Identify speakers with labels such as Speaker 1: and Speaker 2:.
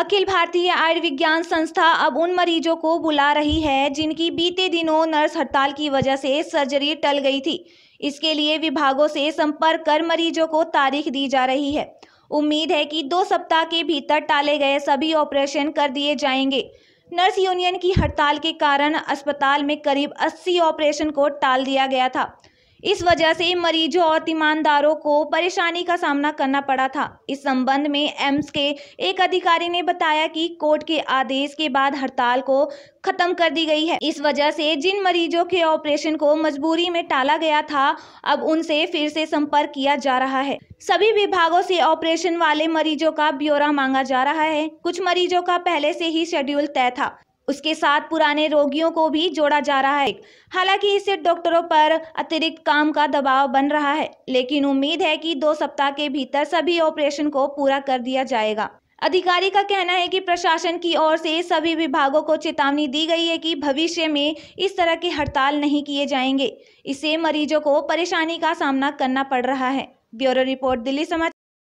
Speaker 1: अखिल भारतीय आयुर्विज्ञान संस्था अब उन मरीजों को बुला रही है जिनकी बीते दिनों नर्स हड़ताल की वजह से सर्जरी टल गई थी इसके लिए विभागों से संपर्क कर मरीजों को तारीख दी जा रही है उम्मीद है कि दो सप्ताह के भीतर टाले गए सभी ऑपरेशन कर दिए जाएंगे नर्स यूनियन की हड़ताल के कारण अस्पताल में करीब 80 ऑपरेशन को टाल दिया गया था इस वजह से मरीजों और तीमानदारों को परेशानी का सामना करना पड़ा था इस संबंध में एम्स के एक अधिकारी ने बताया कि कोर्ट के आदेश के बाद हड़ताल को खत्म कर दी गई है इस वजह से जिन मरीजों के ऑपरेशन को मजबूरी में टाला गया था अब उनसे फिर से संपर्क किया जा रहा है सभी विभागों से ऑपरेशन वाले मरीजों का ब्यौरा मांगा जा रहा है कुछ मरीजों का पहले से ही शेड्यूल तय था उसके साथ पुराने रोगियों को भी जोड़ा जा रहा है हालांकि इससे डॉक्टरों पर अतिरिक्त काम का दबाव बन रहा है लेकिन उम्मीद है कि दो सप्ताह के भीतर सभी ऑपरेशन को पूरा कर दिया जाएगा अधिकारी का कहना है कि प्रशासन की ओर से सभी विभागों को चेतावनी दी गई है कि भविष्य में इस तरह की हड़ताल नहीं किए जाएंगे इससे मरीजों को परेशानी का सामना करना पड़ रहा है ब्यूरो रिपोर्ट दिल्ली समाचार